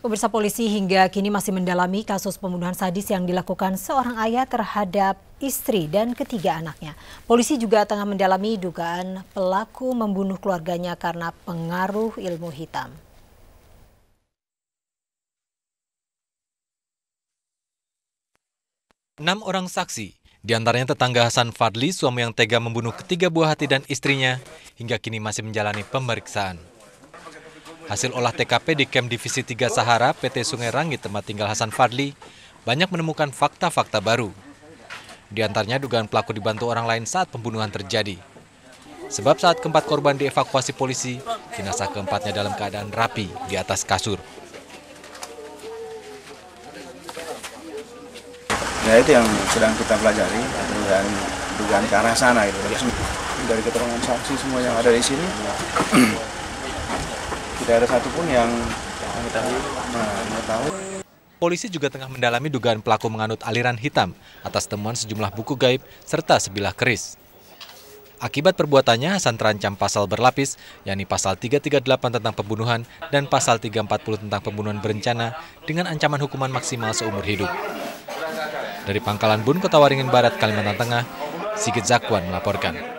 Pemirsa polisi hingga kini masih mendalami kasus pembunuhan sadis yang dilakukan seorang ayah terhadap istri dan ketiga anaknya. Polisi juga tengah mendalami dugaan pelaku membunuh keluarganya karena pengaruh ilmu hitam. Enam orang saksi, diantaranya tetangga Hasan Fadli, suami yang tega membunuh ketiga buah hati dan istrinya, hingga kini masih menjalani pemeriksaan. Hasil olah TKP di Kem Divisi 3 Sahara PT Sungai Rangi tempat tinggal Hasan Fadli banyak menemukan fakta-fakta baru. Di antaranya dugaan pelaku dibantu orang lain saat pembunuhan terjadi. Sebab saat keempat korban dievakuasi polisi, jenazah keempatnya dalam keadaan rapi di atas kasur. Ya itu yang sedang kita pelajari, dugaan, dugaan ke arah sana itu. Ya. Dari keterangan saksi semua yang ada di sini, tidak ada satupun yang mengetahui. Nah, Polisi juga tengah mendalami dugaan pelaku menganut aliran hitam atas temuan sejumlah buku gaib serta sebilah keris. Akibat perbuatannya, Hasan terancam pasal berlapis, yakni pasal 338 tentang pembunuhan dan pasal 340 tentang pembunuhan berencana dengan ancaman hukuman maksimal seumur hidup. Dari Pangkalan Bun, Kota Waringin Barat, Kalimantan Tengah, Sigit Zakwan melaporkan.